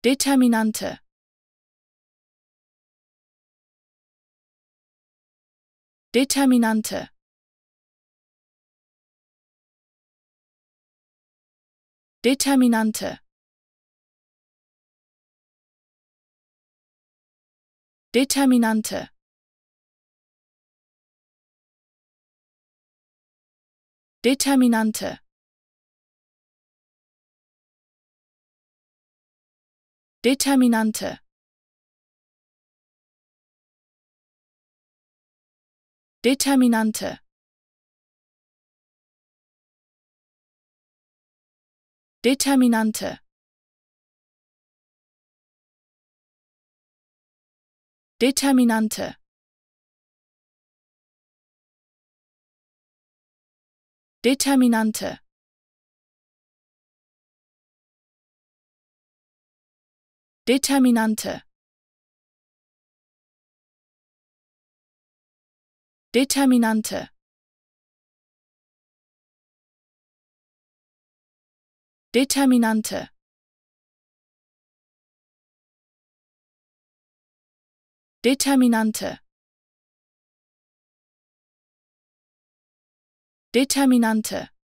Determinante Determinante Determinante Determinante Determinante Determinante Determinante Determinante Determinante Determinante Determinante Determinante Determinante Determinante Determinante